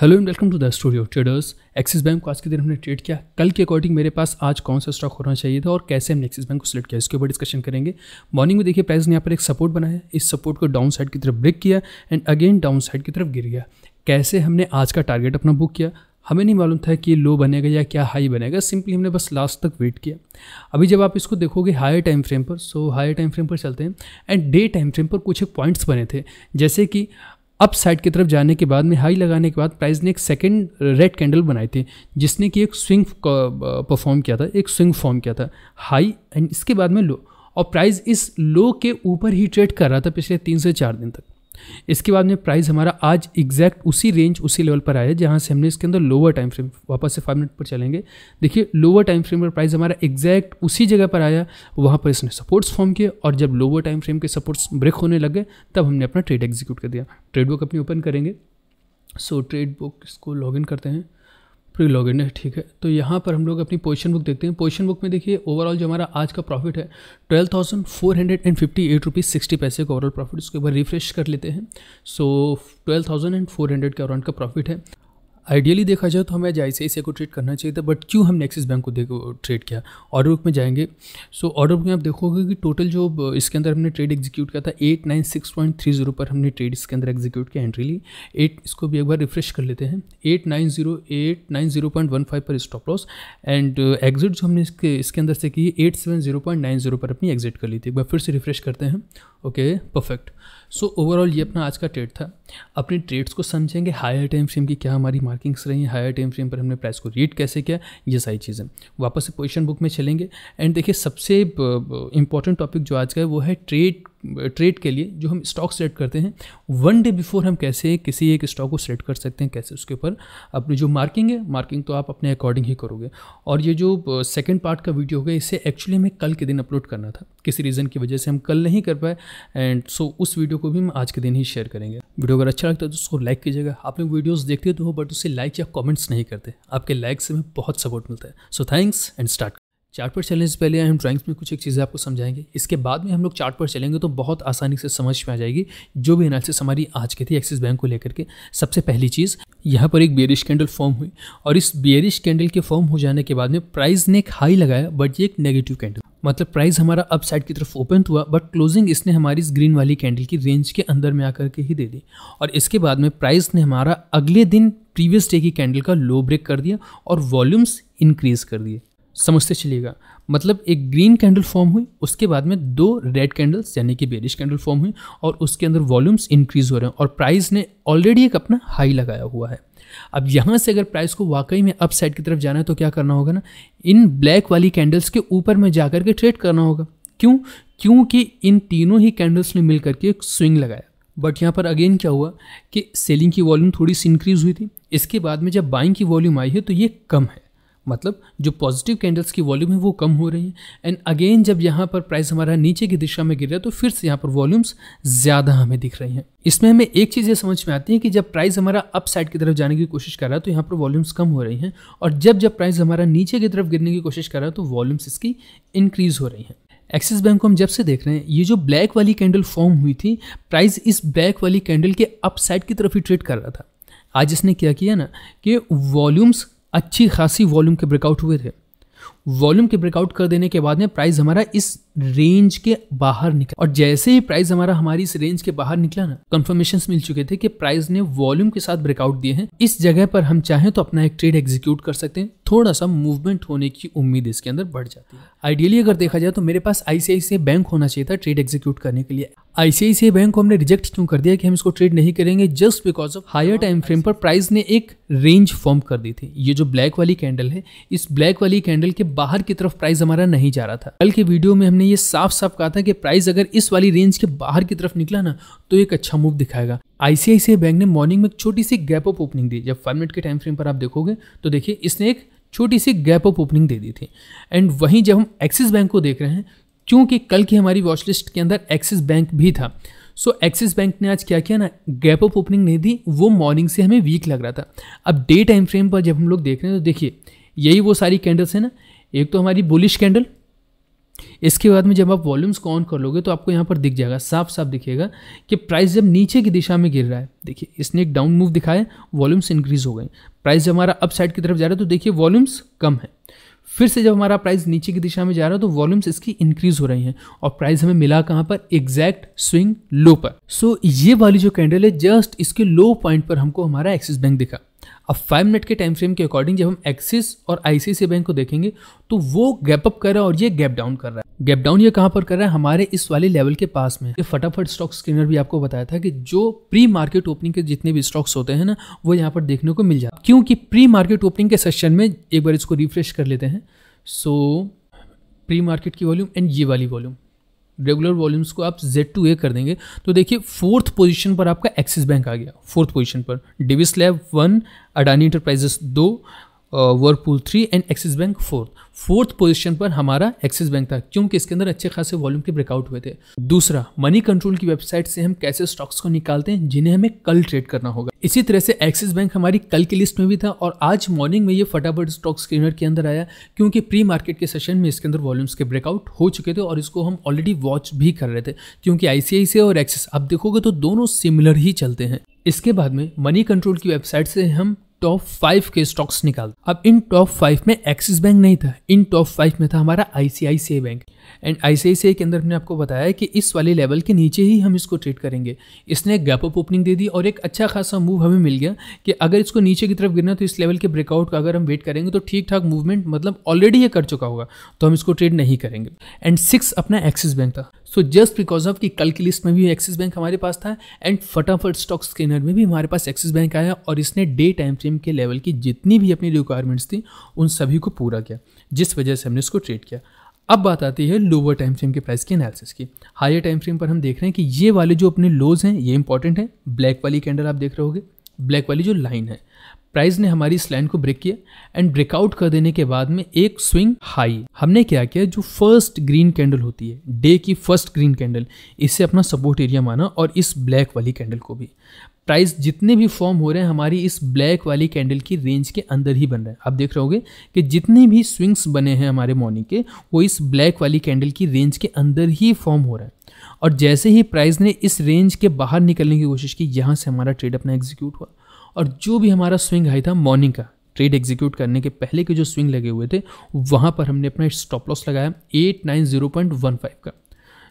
hello and welcome to the studio traders Axis bank को आज के दिन हमने ट्रेड किया कल के अकॉर्डिंग मेरे पास आज कौन सा स्टॉक होना चाहिए था और कैसे हमने एक्सिस बैंक को सिलेक्ट किया इसके ऊपर डिस्कशन करेंगे मॉर्निंग में देखिए प्राइस ने यहाँ पर एक सपोर्ट बनाया इस सपोर्ट को डाउन साइड की तरफ ब्रेक किया एंड अगेन डाउन साइड की तरफ गिर गया कैसे हमने आज का टारगेट अपना बुक किया हमें नहीं मालूम था कि लो बनेगा या क्या हाई बनेगा सिंपली हमने बस लास्ट तक वेट किया अभी जब आप इसको देखोगे हायर टाइम फ्रेम पर सो हायर टाइम फ्रेम पर चलते हैं एंड डे टाइम फ्रेम पर कुछ एक पॉइंट्स बने थे जैसे कि अप साइड की तरफ जाने के बाद में हाई लगाने के बाद प्राइस ने एक सेकेंड रेड कैंडल बनाई थी जिसने कि एक स्विंग परफॉर्म uh, किया था एक स्विंग फॉर्म किया था हाई एंड इसके बाद में लो और प्राइस इस लो के ऊपर ही ट्रेड कर रहा था पिछले तीन से चार दिन तक इसके बाद में प्राइस हमारा आज एग्जैक्ट उसी रेंज उसी लेवल पर आया जहाँ से हमने इसके अंदर लोअर टाइम फ्रेम वापस से फाइव मिनट पर चलेंगे देखिए लोअर टाइम फ्रेम पर प्राइस हमारा एग्जैक्ट उसी जगह पर आया वहाँ पर इसने सपोर्ट्स फॉर्म किए और जब लोअर टाइम फ्रेम के सपोर्ट्स ब्रेक होने लगे तब हमने अपना ट्रेड एग्जीक्यूट कर दिया ट्रेड बुक अपनी ओपन करेंगे सो ट्रेड बुक इसको लॉगिन करते हैं प्री लॉग इन है ठीक है तो यहाँ पर हम लोग अपनी पोजिशन बुक देखते हैं पोजिशन बुक में देखिए ओवरऑल जो हमारा आज का प्रॉफिट है twelve thousand four hundred and fifty eight rupees sixty पैसे का ओवरऑल प्रॉफिट उसके ऊपर रिफ्रेश कर लेते हैं so twelve thousand and four hundred के अराउंड का प्रॉफिट है आइडियली देखा जाए तो हमें जैसे ऐसे को ट्रेड करना चाहिए था बट क्यों हमने एक्सिस बैंक को देखो ट्रेड किया ऑर्डर बुक में जाएंगे सो ऑर्डर बुक में आप देखोगे कि टोटल जो इसके अंदर हमने ट्रेड एग्जीक्यूट किया था eight nine six point three zero पर हमने ट्रेड इसके अंदर एग्जीक्यूट किया एंट्री ली एट इसको भी एक बार रिफ्रेश कर लेते हैं eight nine zero eight nine zero point one five पर स्टॉप लॉस एंड एग्जिट जो हमने इसके इसके अंदर से की eight seven zero point nine zero पर अपनी एग्जिट कर ली थी एक बार फिर से रिफ्रेश करते हैं okay perfect so so, overall ये अपना आज का ट्रेड था अपने ट्रेड्स को समझेंगे हायर टाइम फ्रेम की क्या हमारी मार्किंग्स रही हैं हायर टाइम फ्रेम पर हमने प्राइस को रीड कैसे किया ये सारी चीज़ें वापस से पोजिशन बुक में चलेंगे एंड देखिए सबसे इंपॉर्टेंट टॉपिक जो आज का है वो है ट्रेड ट्रेड के लिए जो हम स्टॉक सेलेक्ट करते हैं वन डे बिफोर हम कैसे किसी एक स्टॉक को सेलेक्ट कर सकते हैं कैसे उसके ऊपर अपनी जो मार्किंग है मार्किंग तो आप अपने अकॉर्डिंग ही करोगे और ये जो सेकेंड पार्ट का वीडियो होगा इसे एक्चुअली हमें कल के दिन अपलोड करना था किसी रीज़न की वजह से हम कल नहीं कर पाए एंड सो उस वीडियो को भी हम आज के दिन ही शेयर करेंगे वीडियो अगर अच्छा लगता है तो उसको लाइक कीजिएगा आप लोग वीडियोज़ देखते तो हो बट उसे लाइक या कॉमेंट्स नहीं करते आपके लाइक से हमें बहुत सपोर्ट मिलता है so thanks and start chart पर चलने से पहले हम ड्राइंग्स में कुछ एक चीज़ें आपको समझाएंगे इसके बाद में हम लोग चार्ट पर चलेंगे तो बहुत आसानी से समझ में आ जाएगी जो भी एनालिसिस हमारी आज की थी एक्सिस बैंक को लेकर के सबसे पहली चीज़ यहाँ पर एक बियरिश कैंडल फॉर्म हुई और इस बियरिश कैंडल के फॉर्म हो जाने के बाद में प्राइस ने एक हाई लगाया बट ये एक नेगेटिव कैंडल मतलब प्राइस हमारा अप साइड की तरफ ओपन हुआ बट क्लोजिंग इसने हमारी इस ग्रीन वाली कैंडल की रेंज के अंदर में आकर के ही दे दी और इसके बाद में प्राइस ने हमारा अगले दिन प्रीवियस डे की कैंडल का लो ब्रेक कर दिया और वॉल्यूम्स इंक्रीज कर दिए समझते चलिएगा मतलब एक ग्रीन कैंडल फॉर्म हुई उसके बाद में दो रेड कैंडल्स यानी कि बेरिश कैंडल फॉर्म हुई और उसके अंदर वॉल्यूम्स इंक्रीज हो रहे हैं और प्राइस ने ऑलरेडी एक अपना हाई लगाया हुआ है अब यहाँ से अगर प्राइस को वाकई में अप साइड की तरफ जाना है तो क्या करना होगा ना इन ब्लैक वाली कैंडल्स के ऊपर में जा के ट्रेड करना होगा क्यों क्योंकि इन तीनों ही कैंडल्स ने मिल करके एक स्विंग लगाया बट यहाँ पर अगेन क्या हुआ कि सेलिंग की वॉल्यूम थोड़ी सी इंक्रीज़ हुई थी इसके बाद में जब बाइंग की वॉल्यूम आई है तो ये कम है मतलब जो पॉजिटिव कैंडल्स की वॉल्यूम है वो कम हो रही है एंड अगेन जब यहाँ पर प्राइस हमारा नीचे की दिशा में गिर रहा है तो फिर से यहाँ पर वॉल्यूम्स ज़्यादा हमें दिख रही हैं इसमें हमें एक चीज़ ये समझ में आती है कि जब प्राइस हमारा अप साइड की तरफ जाने की कोशिश कर रहा है तो यहाँ पर वॉल्यूम्स कम हो रही हैं और जब जब प्राइस हमारा नीचे की तरफ गिरने की कोशिश कर रहा है तो वॉल्यूम्स इसकी इंक्रीज़ हो रही हैं एक्सिस बैंक को हम जब से देख रहे हैं ये जो ब्लैक वाली कैंडल फॉर्म हुई थी प्राइस इस ब्लैक वाली कैंडल के अप साइड की तरफ ही ट्रेड कर रहा था आज इसने क्या किया ना कि वॉल्यूम्स अच्छी खासी वॉल्यूम के ब्रेकआउट हुए थे वॉल्यूम के ब्रेकआउट कर देने के बाद में प्राइस हमारा इस रेंज के बाहर निकला और जैसे ही प्राइस हमारा हमारी इस रेंज के बाहर निकला ना कंफर्मेशन मिल चुके थे कि प्राइस ने वॉल्यूम के साथ ब्रेकआउट दिए हैं इस जगह पर हम चाहें तो अपना एक ट्रेड एग्जीक्यूट कर सकते हैं थोड़ा सा मूवमेंट होने की उम्मीद इसके अंदर बढ़ जाती है आइडियली अगर देखा जाए तो मेरे पास आईसीआईसीआई बैंक होना चाहिए था ट्रेड एग्जीक्यूट करने के लिए आईसीआईसीआई बैंक को हमने रिजेक्ट क्यों कर दिया कि हम इसको ट्रेड नहीं करेंगे just because of higher time frame पर प्राइस ने एक रेंज फॉर्म कर दी थी ये जो ब्लैक वाली कैंडल है इस ब्लैक वाली कैंडल के बाहर की तरफ प्राइस हमारा नहीं जा रहा था कल के वीडियो में हमने ये साफ साफ कहा था कि प्राइस अगर इस वाली रेंज के बाहर की तरफ निकला ना तो एक अच्छा मूव दिखाएगा आईसीआईसीआई बैंक ने मॉर्निंग में एक छोटी सी गैप अप ओपनिंग दी जब फाइव मिनट के टाइम फ्रेम पर आप देखोगे तो देखिए इसने एक छोटी सी गैप अप ओपनिंग दे दी थी एंड वहीं जब हम एक्सिस बैंक को देख रहे हैं क्योंकि कल की हमारी वॉचलिस्ट के अंदर एक्सिस बैंक भी था सो एक्सिस बैंक ने आज क्या किया ना गैप अप ओपनिंग नहीं दी वो मॉर्निंग से हमें वीक लग रहा था अब डे टाइम फ्रेम पर जब हम लोग देख रहे हैं तो देखिए यही वो सारी कैंडल्स हैं ना एक तो हमारी बुलिश कैंडल इसके बाद में जब आप वॉल्यूम्स को ऑन कर लोगे तो आपको यहाँ पर दिख जाएगा साफ साफ दिखेगा कि प्राइस जब नीचे की दिशा में गिर रहा है देखिए इसने एक डाउन मूव दिखाया वॉल्यूम्स इंक्रीज हो गए प्राइस जब हमारा अप साइड की तरफ जा रहा है तो देखिए वॉल्यूम्स कम है फिर से जब हमारा प्राइस नीचे की दिशा में जा रहा है तो वॉल्यूम्स इसकी इंक्रीज हो रही हैं और प्राइस हमें मिला कहाँ पर एग्जैक्ट स्विंग लो पर सो so, ये वाली जो कैंडल है जस्ट इसके लो पॉइंट पर हमको हमारा एक्सिस बैंक दिखा अब फाइव मिनट के टाइम फ्रेम के अकॉर्डिंग जब हम एक्सिस और आईसीआईसी बैंक को देखेंगे तो वो गैप अप कर रहा है और ये गैप डाउन कर रहा है गैप डाउन ये कहाँ पर कर रहा है हमारे इस वाले लेवल के पास में ये फटाफट स्टॉक स्क्रीनर भी आपको बताया था कि जो प्री मार्केट ओपनिंग के जितने भी स्टॉक्स होते हैं ना वो यहाँ पर देखने को मिल जाए क्योंकि प्री मार्केट ओपनिंग के सेशन में एक बार इसको रिफ्रेश कर लेते हैं सो प्री मार्केट की वॉल्यूम एंड ये वाली वॉल्यूम रेगुलर वॉल्यूम्स को आप जेड टू ए कर देंगे तो देखिए फोर्थ पोजीशन पर आपका एक्सिस बैंक आ गया फोर्थ पोजीशन पर Divis lab one Adani enterprises दो Whirlpool three and Axis bank fourth fourth position पर हमारा एक्सिस बैंक था क्योंकि इसके अंदर अच्छे खासे वॉल्यूम के ब्रेकआउट हुए थे दूसरा मनी कंट्रोल की वेबसाइट से हम कैसे स्टॉक्स को निकालते हैं जिन्हें हमें कल ट्रेड करना होगा इसी तरह से एक्सिस बैंक हमारी कल की लिस्ट में भी था और आज मॉर्निंग में ये फटाफट स्टॉक स्क्रीनर के अंदर आया क्योंकि प्री मार्केट के सेशन में इसके अंदर वॉल्यूम्स के ब्रेकआउट हो चुके थे और इसको हम ऑलरेडी वॉच भी कर रहे थे क्योंकि आईसीआईसीआई और एक्सिस आप देखोगे तो दोनों सिमिलर ही चलते हैं इसके बाद में मनी कंट्रोल की वेबसाइट से हम टॉप फाइव के स्टॉक्स निकाल अब इन टॉप फाइव में एक्सिस बैंक नहीं था इन टॉप फाइव में था हमारा आईसीआईसीआई बैंक एंड आईसीआईसीआई के अंदर हमने आपको बताया कि इस वाले लेवल के नीचे ही हम इसको ट्रेड करेंगे इसने गैप अप ओपनिंग दे दी और एक अच्छा खासा मूव हमें मिल गया कि अगर इसको नीचे की तरफ गिरना तो इस लेवल के ब्रेकआउट का अगर हम वेट करेंगे तो ठीक ठाक मूवमेंट मतलब ऑलरेडी ये कर चुका होगा तो हम इसको ट्रेड नहीं करेंगे एंड सिक्स अपना एक्सिस बैंक था सो जस्ट बिकॉज ऑफ कि कल की लिस्ट में भी एक्सिस बैंक हमारे पास था एंड फटाफट स्टॉक स्कैनर में भी हमारे पास एक्सिस बैंक आया और इसने डे टाइम फ्रेम के लेवल की जितनी भी अपनी रिक्वायरमेंट्स थी उन सभी को पूरा किया जिस वजह से हमने इसको ट्रेड किया अब बात आती है लोअर टाइम फ्रेम के प्राइस की एनालिसिस की हायर टाइम फ्रेम पर हम देख रहे हैं कि ये वाले जो अपने लोज हैं ये इंपॉर्टेंट हैं ब्लैक वाली कैंडल आप देख रहे होगे ब्लैक वाली जो लाइन है प्राइस ने हमारी इस लाइन को ब्रेक किया एंड ब्रेकआउट कर देने के बाद में एक स्विंग हाई हमने क्या किया जो फर्स्ट ग्रीन कैंडल होती है डे की फर्स्ट ग्रीन कैंडल इसे अपना सपोर्ट एरिया माना और इस ब्लैक वाली कैंडल को भी प्राइस जितने भी फॉर्म हो रहे हैं हमारी इस ब्लैक वाली कैंडल की रेंज के अंदर ही बन रहा है आप देख रहे होगे कि जितने भी स्विंग्स बने हैं हमारे मॉर्निंग के वो इस ब्लैक वाली कैंडल की रेंज के अंदर ही फॉर्म हो रहा है और जैसे ही प्राइस ने इस रेंज के बाहर निकलने की कोशिश की यहाँ से हमारा ट्रेड अपना एग्जीक्यूट हुआ और जो भी हमारा स्विंग हाई था मॉर्निंग का ट्रेड एग्जीक्यूट करने के पहले के जो स्विंग लगे हुए थे वहाँ पर हमने अपना स्टॉप लॉस लगाया eight nine zero point one five का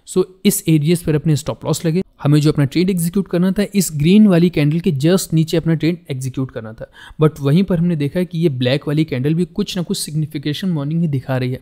सो so, इस एरियाज पर अपने स्टॉप लॉस लगे हमें जो अपना ट्रेड एग्जीक्यूट करना था इस ग्रीन वाली कैंडल के जस्ट नीचे अपना ट्रेड एग्जीक्यूट करना था बट वहीं पर हमने देखा कि ये ब्लैक वाली कैंडल भी कुछ ना कुछ सिग्निफिकेशन मॉर्निंग में दिखा रही है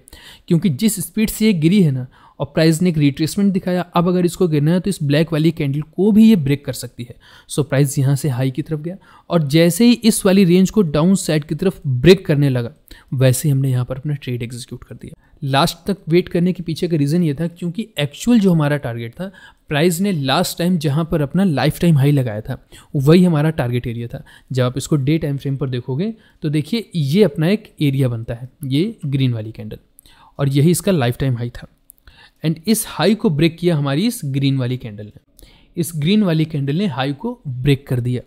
क्योंकि जिस स्पीड से ये गिरी है ना और प्राइस ने एक रिट्रेसमेंट दिखाया अब अगर इसको गिरना है तो इस ब्लैक वाली कैंडल को भी ये ब्रेक कर सकती है सो प्राइस यहाँ से हाई की तरफ गया और जैसे ही इस वाली रेंज को डाउन साइड की तरफ ब्रेक करने लगा वैसे ही हमने यहाँ पर अपना ट्रेड एग्जीक्यूट कर दिया लास्ट तक वेट करने के पीछे का रीज़न ये था क्योंकि एक्चुअल जो हमारा टारगेट था प्राइस ने लास्ट टाइम जहाँ पर अपना लाइफ टाइम हाई लगाया था वही हमारा टारगेट एरिया था जब आप इसको डे टाइम फ्रेम पर देखोगे तो देखिए ये अपना एक एरिया बनता है ये ग्रीन वाली कैंडल और यही इसका लाइफ टाइम हाई था एंड इस हाई को ब्रेक किया हमारी इस ग्रीन वाली कैंडल ने इस ग्रीन वाली कैंडल ने हाई को ब्रेक कर दिया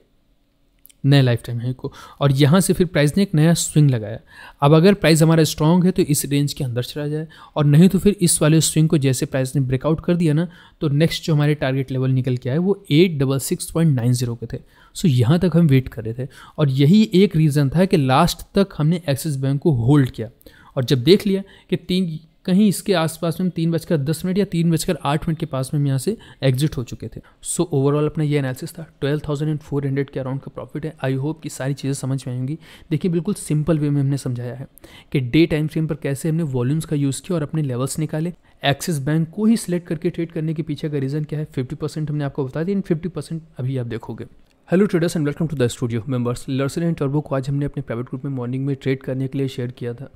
नए लाइफ टाइम हाई को और यहाँ से फिर प्राइस ने एक नया स्विंग लगाया अब अगर प्राइस हमारा स्ट्रांग है तो इस रेंज के अंदर चला जाए और नहीं तो फिर इस वाले स्विंग को जैसे प्राइस ने ब्रेकआउट कर दिया ना तो नेक्स्ट जो हमारे टारगेट लेवल निकल के आए वो eight double six point nine zero के थे सो यहाँ तक हम वेट कर रहे थे और यही एक रीज़न था कि लास्ट तक हमने एक्सिस बैंक को होल्ड किया और जब देख लिया कि तीन कहीं इसके आसपास में हम तीन बजकर दस मिनट या तीन बजकर आठ मिनट के पास में हम यहाँ से एग्जिट हो चुके थे सो so, ओवरऑल अपना ये एनालिसिस था twelve thousand and four hundred के अराउंड का प्रॉफिट है आई होप कि सारी चीज़ें समझ में आएंगी देखिए बिल्कुल सिंपल वे में हमने समझाया है कि डे टाइम फ्रेम पर कैसे हमने वॉल्यूम्स का यूज़ किया और अपने लेवल्स निकाले एक्सिस बैंक को ही सिलेक्ट करके ट्रेड करने के पीछे का रीज़न क्या है फिफ्टी परसेंट हमने आपको बता दिया एंड फिफ्टी परसेंट अभी आप देखोगे hello traders and welcome to the studio members Larsen and टर्बो को आज हमने अपने प्राइवेट ग्रुप में मॉर्निंग में ट्रेड करने के लिए शेयर किया था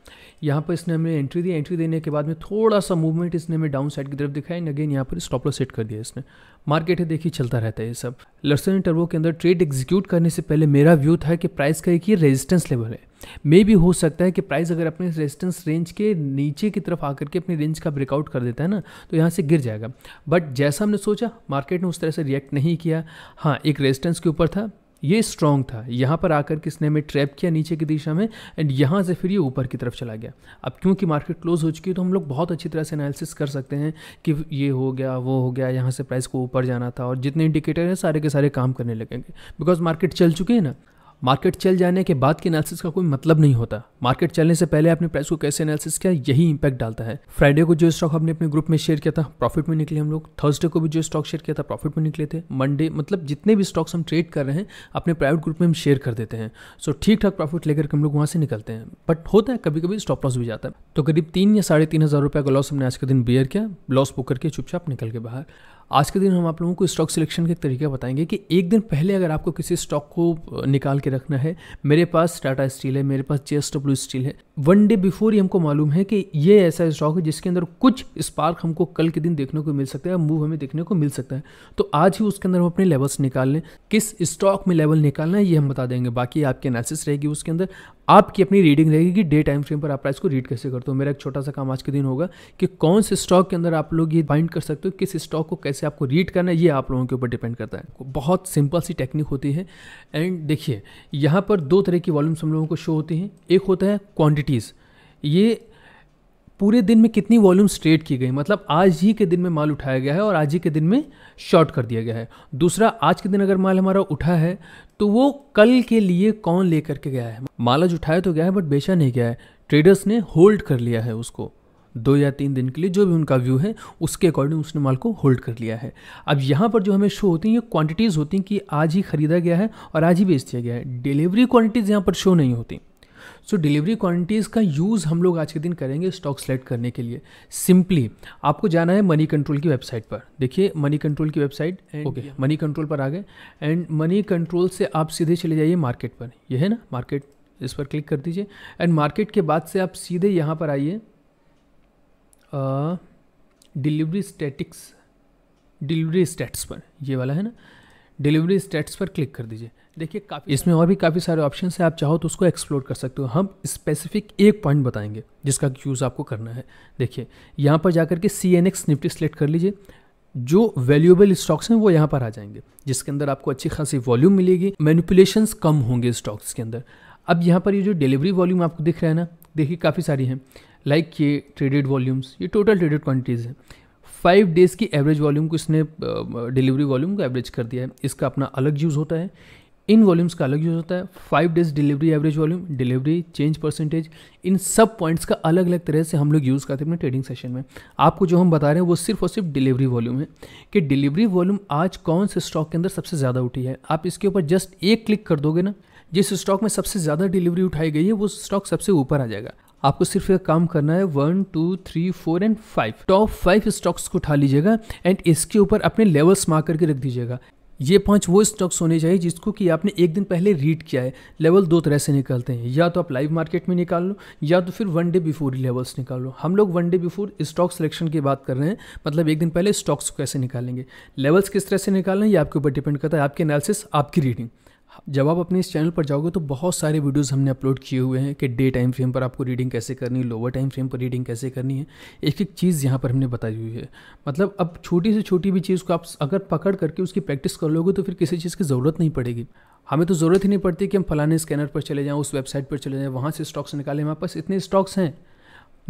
यहाँ पर इसने हमें एंट्री दी एंट्री देने के बाद में थोड़ा सा मूवमेंट इसने हमें डाउन साइड की तरफ दिखाया एंड अगेन यहाँ पर स्टॉप लॉस सेट कर दिया इसने मार्केट है देखिए चलता रहता है ये सब लर्सन एंड टर्बो के अंदर ट्रेड एग्जीक्यूट करने से पहले मेरा व्यू था कि प्राइस का एक ये रेजिस्टेंस लेवल है मे भी हो सकता है कि प्राइस अगर अपने रेजिस्टेंस रेंज के नीचे की तरफ आकर के अपनी रेंज का ब्रेकआउट कर देता है ना तो यहाँ से गिर जाएगा बट जैसा हमने सोचा मार्केट ने उस तरह से रिएक्ट नहीं किया हाँ एक रेजिस्टेंस के ऊपर था ये स्ट्रॉन्ग था यहाँ पर आकर किसने हमें ट्रैप किया नीचे की दिशा में एंड यहाँ से फिर ये ऊपर की तरफ चला गया अब क्योंकि मार्केट क्लोज हो चुकी है तो हम लोग बहुत अच्छी तरह से एनालिसिस कर सकते हैं कि ये हो गया वो हो गया यहाँ से प्राइस को ऊपर जाना था और जितने इंडिकेटर हैं सारे के सारे काम करने लगेंगे बिकॉज मार्केट चल चुके हैं ना मार्केट चल जाने के बाद के एनालिसिस का कोई मतलब नहीं होता मार्केट चलने से पहले आपने प्राइस को कैसे एनालिसिस किया यही इंपैक्ट डालता है फ्राइडे को जो स्टॉक हमने अपने ग्रुप में शेयर किया था प्रॉफिट में निकले हम लोग थर्सडे को भी जो स्टॉक शेयर किया था प्रॉफिट में निकले थे मंडे मतलब जितने भी स्टॉक्स हम ट्रेड कर रहे हैं अपने प्राइवेट ग्रुप में हम शेयर कर देते हैं सो ठीक ठाक प्रॉफिट लेकर हम लोग वहाँ से निकलते हैं बट होता है कभी कभी स्टॉप लॉस भी जाता है तो करीब तीन या साढ़े तीन हज़ार रुपये का लॉस हमने आज के दिन बियर किया लॉस बुक करके चुपचाप निकल के बाहर आज के दिन हम आप लोगों को स्टॉक सिलेक्शन का एक तरीका बताएंगे कि एक दिन पहले अगर आपको किसी स्टॉक को निकाल के रखना है मेरे पास टाटा स्टील है मेरे पास जे स्टील है वन डे बिफोर ही हमको मालूम है कि ये ऐसा स्टॉक है जिसके अंदर कुछ स्पार्क हमको कल के दिन देखने को मिल सकता है मूव हमें देखने को मिल सकता है तो आज ही उसके अंदर हम अपने लेवल्स निकाल लें किस स्टॉक में लेवल निकालना है ये हम बता देंगे बाकी आपकी एनालिसिस रहेगी उसके अंदर आपकी अपनी रीडिंग रहेगी कि डे टाइम फ्रेम पर आप प्राइस को रीड कैसे करते हो मेरा एक छोटा सा काम आज के दिन होगा कि कौन से स्टॉक के अंदर आप लोग ये बाइंड कर सकते हो किस स्टॉक को कैसे आपको रीड करना है ये आप लोगों के ऊपर डिपेंड करता है बहुत सिंपल सी टेक्निक होती है एंड देखिए यहाँ पर दो तरह की वॉल्यूम्स हम लोगों को शो होती हैं एक होता है क्वान्टिटीज़ ये पूरे दिन में कितनी वॉल्यूम स्ट्रेट की गई मतलब आज ही के दिन में माल उठाया गया है और आज ही के दिन में शॉर्ट कर दिया गया है दूसरा आज के दिन अगर माल हमारा उठा है तो वो कल के लिए कौन ले करके गया है माल आज उठाया तो गया है बट बेचा नहीं गया है ट्रेडर्स ने होल्ड कर लिया है उसको दो या तीन दिन के लिए जो भी उनका व्यू है उसके अकॉर्डिंग उसने माल को होल्ड कर लिया है अब यहाँ पर जो हमें शो होती हैं ये क्वांटिटीज़ होती हैं कि आज ही खरीदा गया है और आज ही बेच दिया गया है डिलीवरी क्वांटिटीज़ यहाँ पर शो नहीं होती सो डिलीवरी क्वांटिटीज़ का यूज़ हम लोग आज के दिन करेंगे स्टॉक सेलेक्ट करने के लिए सिंपली आपको जाना है मनी कंट्रोल की वेबसाइट पर देखिए मनी कंट्रोल की वेबसाइट ओके मनी कंट्रोल पर आ गए एंड मनी कंट्रोल से आप सीधे चले जाइए मार्केट पर यह है ना मार्केट इस पर क्लिक कर दीजिए एंड मार्केट के बाद से आप सीधे यहाँ पर आइए डिलीवरी स्टेटिक्स डिलीवरी स्टेट्स पर ये वाला है ना डिलीवरी स्टेट्स पर क्लिक कर दीजिए देखिए काफ़ी इसमें और भी काफ़ी सारे ऑप्शन है आप चाहो तो उसको एक्सप्लोर कर सकते हो हम स्पेसिफिक एक पॉइंट बताएंगे जिसका यूज़ आपको करना है देखिए यहाँ पर जाकर के C N X Nifty select कर लीजिए जो वैल्यूएबल स्टॉक्स हैं वो यहाँ पर आ जाएंगे जिसके अंदर आपको अच्छी खासी वॉल्यूम मिलेगी मैनिपुलेशंस कम होंगे स्टॉक्स के अंदर अब यहाँ पर ये जो डिलीवरी वॉल्यूम आपको दिख रहा है ना देखिए काफ़ी सारी हैं लाइक ये ट्रेडेड वॉल्यूम्स ये टोटल ट्रेडेड क्वांटिटीज़ हैं फाइव डेज़ की एवरेज वॉल्यूम को इसने डिलीवरी वॉल्यूम को एवरेज कर दिया है इसका अपना अलग यूज़ होता है इन वॉल्यूम्स का अलग यूज़ होता है five days delivery average volume delivery change percentage इन सब पॉइंट्स का अलग अलग तरह से हम लोग यूज़ करते हैं अपने ट्रेडिंग सेशन में आपको जो हम बता रहे हैं वो सिर्फ और सिर्फ डिलीवरी वॉल्यूम है कि डिलीवरी वॉल्यूम आज कौन से स्टॉक के अंदर सबसे ज़्यादा उठी है आप इसके ऊपर जस्ट एक क्लिक कर दोगे ना जिस स्टॉक में सबसे ज़्यादा डिलीवरी उठाई गई है वो स्टॉक सबसे ऊपर आ जाएगा आपको सिर्फ एक काम करना है one two three four and five top five stocks को उठा लीजिएगा एंड इसके ऊपर अपने लेवल्स मार करके रख दीजिएगा ये पांच वो स्टॉक्स होने चाहिए जिसको कि आपने एक दिन पहले रीड किया है लेवल दो तरह से निकालते हैं या तो आप लाइव मार्केट में निकाल लो या तो फिर वन डे बिफोर लेवल्स निकाल लो हम लोग one day before stock selection की बात कर रहे हैं मतलब एक दिन पहले स्टॉक्स को कैसे निकालेंगे लेवल्स किस तरह से निकालना है ये आपके ऊपर डिपेंड करता है आपकी एनालिसिस आपकी रीडिंग जब आप अपने इस चैनल पर जाओगे तो बहुत सारे वीडियोस हमने अपलोड किए हुए हैं कि डे टाइम फ्रेम पर आपको रीडिंग कैसे करनी है लोअर टाइम फ्रेम पर रीडिंग कैसे करनी है एक एक चीज़ यहाँ पर हमने बताई हुई है मतलब अब छोटी से छोटी भी चीज़ को आप अगर पकड़ करके उसकी प्रैक्टिस कर लोगे तो फिर किसी चीज़ की ज़रूरत नहीं पड़ेगी हमें तो ज़रूरत ही नहीं पड़ती कि हम फलाने स्कैनर पर चले जाएँ उस वेबसाइट पर चले जाएँ वहाँ से स्टॉक्स निकालें हमारे पास इतने स्टॉक्स हैं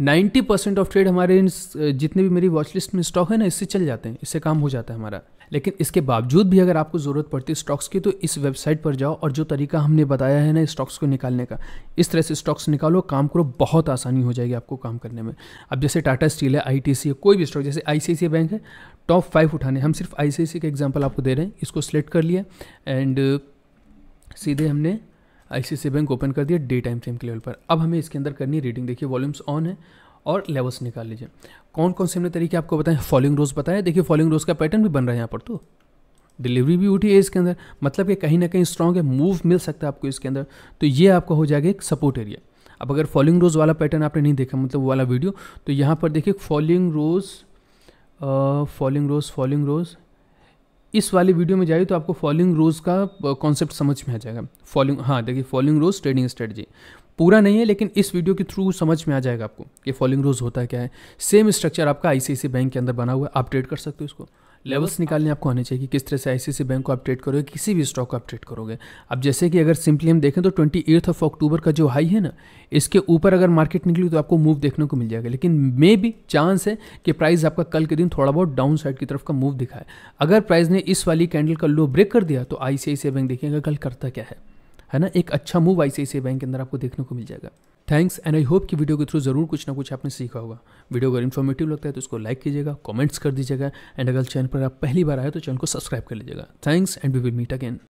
नाइन्टी परसेंट ऑफ ट्रेड हमारे जितने भी मेरी वॉच लिस्ट में स्टॉक है ना इससे चल जाते हैं इससे काम हो जाता है हमारा लेकिन इसके बावजूद भी अगर आपको ज़रूरत पड़ती है स्टॉक्स की तो इस वेबसाइट पर जाओ और जो तरीका हमने बताया है ना स्टॉक्स को निकालने का इस तरह से स्टॉक्स निकालो काम करो बहुत आसानी हो जाएगी आपको काम करने में अब जैसे टाटा स्टील है आई है कोई भी स्टॉक जैसे आई बैंक है टॉप फाइव उठाने हम सिर्फ आई का एग्जाम्पल आपको दे रहे हैं इसको सिलेक्ट कर लिया एंड सीधे हमने आई बैंक ओपन कर दिया डे टाइम फ्रेम के लेवल पर अब हमें इसके अंदर करनी है रीडिंग देखिए वॉल्यूम्स ऑन है और लेवल्स निकाल लीजिए कौन कौन से हमने तरीके आपको बताएं फॉलोइंग रोज बताया देखिए फॉलोइंग रोज का पैटर्न भी बन रहा है यहाँ पर तो डिलीवरी भी उठी है इसके अंदर मतलब कि कहीं ना कहीं स्ट्रॉन्ग है मूव मिल सकता है आपको इसके अंदर तो ये आपका हो जाएगा एक सपोर्ट एरिया अब अगर फॉलोइंग रोज वाला पैटर्न आपने नहीं देखा मतलब वाला वीडियो तो यहाँ पर देखिए following rows following rows following rows इस वाले वीडियो में जाइए तो आपको फॉलोइंग रोज़ का कॉन्सेप्ट समझ में आ जाएगा फॉलोइंग हाँ देखिए फॉलोइंग रोज़ ट्रेडिंग स्ट्रेटजी पूरा नहीं है लेकिन इस वीडियो के थ्रू समझ में आ जाएगा आपको कि फॉलोइंग रोज़ होता है क्या है सेम स्ट्रक्चर आपका आई बैंक के अंदर बना हुआ है आप ट्रेड कर सकते हो इसको लेवल्स निकालने आपको आने चाहिए कि किस तरह से सी बैंक को अपडेट करोगे किसी भी स्टॉक को अपडेट करोगे अब जैसे कि अगर सिंपली हम देखें तो ट्वेंटी एथ ऑफ अक्टूबर का जो हाई है ना इसके ऊपर अगर मार्केट निकली तो आपको मूव देखने को मिल जाएगा लेकिन मे भी चांस है कि प्राइस आपका कल के दिन थोड़ा बहुत डाउन साइड की तरफ का मूव दिखाए अगर प्राइस ने इस वाली कैंडल का लो ब्रेक कर दिया तो आई बैंक देखिएगा कल करता क्या है है ना एक अच्छा मूव आई सी बैंक के अंदर आपको देखने को मिल जाएगा थैंक्स एंड आई होप कि वीडियो के थ्रू जरूर कुछ ना कुछ आपने सीखा होगा वीडियो अगर इन्फॉर्मेटिव लगता है तो उसको लाइक कीजिएगा कमेंट्स कर दीजिएगा एंड अगर चैनल पर आप पहली बार आए तो चैनल को सब्सक्राइब कर लीजिएगा thanks and we will meet again